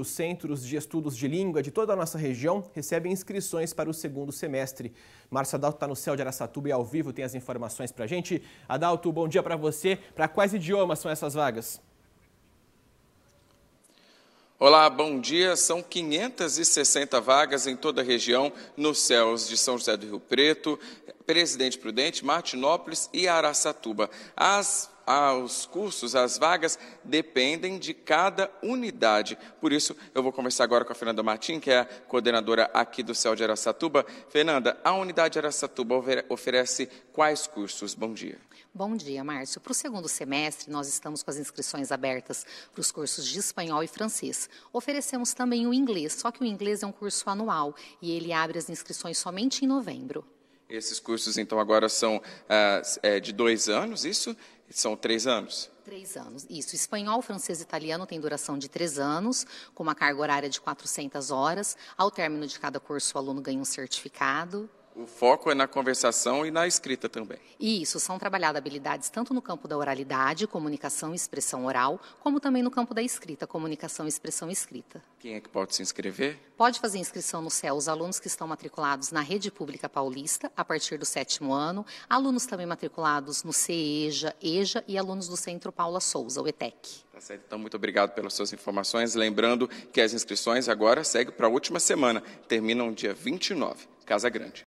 Os centros de estudos de língua de toda a nossa região recebem inscrições para o segundo semestre. Márcio Adalto está no céu de Aracatuba e ao vivo tem as informações para a gente. Adalto, bom dia para você. Para quais idiomas são essas vagas? Olá, bom dia. São 560 vagas em toda a região nos céus de São José do Rio Preto, Presidente Prudente, Martinópolis e Araçatuba. As os cursos, as vagas dependem de cada unidade. Por isso, eu vou conversar agora com a Fernanda Martins, que é a coordenadora aqui do CEL de Aracatuba. Fernanda, a unidade Aracatuba oferece quais cursos? Bom dia. Bom dia, Márcio. Para o segundo semestre, nós estamos com as inscrições abertas para os cursos de espanhol e francês. Oferecemos também o inglês, só que o inglês é um curso anual e ele abre as inscrições somente em novembro. Esses cursos, então, agora são ah, é de dois anos, isso? São três anos? Três anos, isso. Espanhol, francês e italiano tem duração de três anos, com uma carga horária de 400 horas. Ao término de cada curso, o aluno ganha um certificado. O foco é na conversação e na escrita também. E isso, são trabalhadas habilidades tanto no campo da oralidade, comunicação e expressão oral, como também no campo da escrita, comunicação e expressão escrita. Quem é que pode se inscrever? Pode fazer inscrição no CEL os alunos que estão matriculados na Rede Pública Paulista, a partir do sétimo ano, alunos também matriculados no CEJA, EJA e alunos do Centro Paula Souza, o ETEC. Tá certo, então muito obrigado pelas suas informações. Lembrando que as inscrições agora seguem para a última semana, terminam dia 29, Casa Grande.